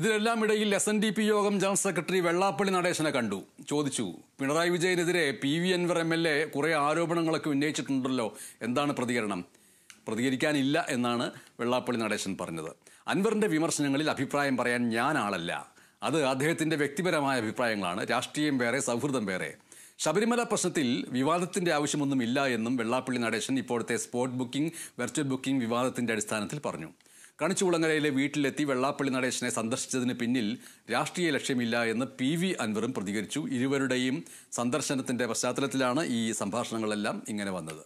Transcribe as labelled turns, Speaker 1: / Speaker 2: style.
Speaker 1: ഇതിനെല്ലാം ഇടയിൽ S N D P Yogam general secretary Vellappally നടേശനെ കണ്ടു ചോദിച്ചു പിണറായി വിജയനെതിരെ P V Anvar M L A കുറേ ആരോപണങ്ങളൊക്കെ ഉന്നയിച്ചിട്ടുണ്ടല്ലോ എന്താണ് പ്രതികരണം പ്രതികരിക്കാനില്ല എന്നാണ് വെള്ളാപ്പള്ളി നടേശൻ പറഞ്ഞത് അൻവറിന്റെ വിമർശനങ്ങളിൽ അഭിപ്രായം പറയാൻ ഞാൻ ആളല്ല അത് അദ്ദേഹത്തിന്റെ വ്യക്തിപരമായ അഭിപ്രായങ്ങളാണ് രാഷ്ട്രീയം വേറെ സൗഹൃദം വേറെ ശബരിമല പ്രശ്നത്തിൽ വിവാദത്തിന്റെ ആവശ്യമൊന്നും ഇല്ല എന്നും വെള്ളാപ്പള്ളി നടേശൻ ഇപ്പോഴത്തെ സ്പോട്ട് ബുക്കിംഗ് വെർച്വൽ ബുക്കിംഗ് വിവാദത്തിന്റെ അടിസ്ഥാനത്തിൽ പറഞ്ഞു കണിച്ചുകുളങ്ങരയിലെ വീട്ടിലെത്തി വെള്ളാപ്പള്ളി നടേശനെ സന്ദർശിച്ചതിന് പിന്നിൽ രാഷ്ട്രീയ ലക്ഷ്യമില്ല എന്ന് പി വി അൻവറും പ്രതികരിച്ചു ഇരുവരുടെയും സന്ദർശനത്തിന്റെ പശ്ചാത്തലത്തിലാണ് ഈ സംഭാഷണങ്ങളെല്ലാം ഇങ്ങനെ വന്നത്